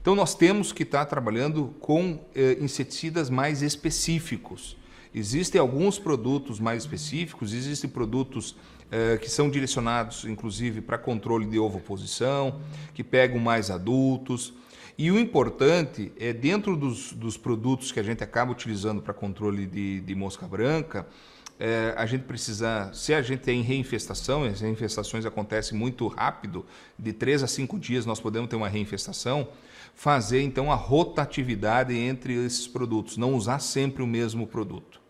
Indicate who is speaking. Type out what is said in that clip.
Speaker 1: Então nós temos que estar trabalhando com eh, inseticidas mais específicos. Existem alguns produtos mais específicos, existem produtos eh, que são direcionados, inclusive, para controle de ovoposição, que pegam mais adultos. E o importante é, dentro dos, dos produtos que a gente acaba utilizando para controle de, de mosca branca, é, a gente precisa, se a gente tem reinfestação, as reinfestações acontecem muito rápido, de três a cinco dias nós podemos ter uma reinfestação, fazer então a rotatividade entre esses produtos, não usar sempre o mesmo produto.